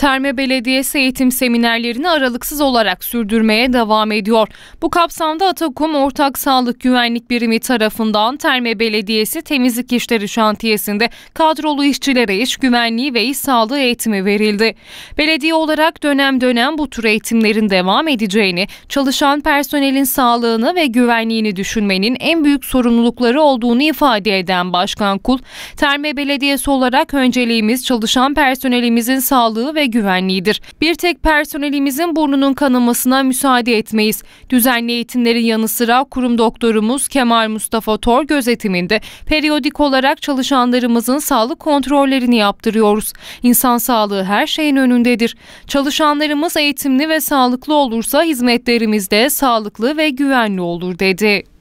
Terme Belediyesi eğitim seminerlerini aralıksız olarak sürdürmeye devam ediyor. Bu kapsamda Atakum Ortak Sağlık Güvenlik Birimi tarafından Terme Belediyesi temizlik İşleri şantiyesinde kadrolu işçilere iş güvenliği ve iş sağlığı eğitimi verildi. Belediye olarak dönem dönem bu tür eğitimlerin devam edeceğini, çalışan personelin sağlığını ve güvenliğini düşünmenin en büyük sorumlulukları olduğunu ifade eden Başkan Kul, Terme Belediyesi olarak önceliğimiz çalışan personelimizin sağlığı ve güvenliğidir. Bir tek personelimizin burnunun kanamasına müsaade etmeyiz. Düzenli eğitimlerin yanı sıra kurum doktorumuz Kemal Mustafa Tor gözetiminde periyodik olarak çalışanlarımızın sağlık kontrollerini yaptırıyoruz. İnsan sağlığı her şeyin önündedir. Çalışanlarımız eğitimli ve sağlıklı olursa hizmetlerimiz de sağlıklı ve güvenli olur dedi.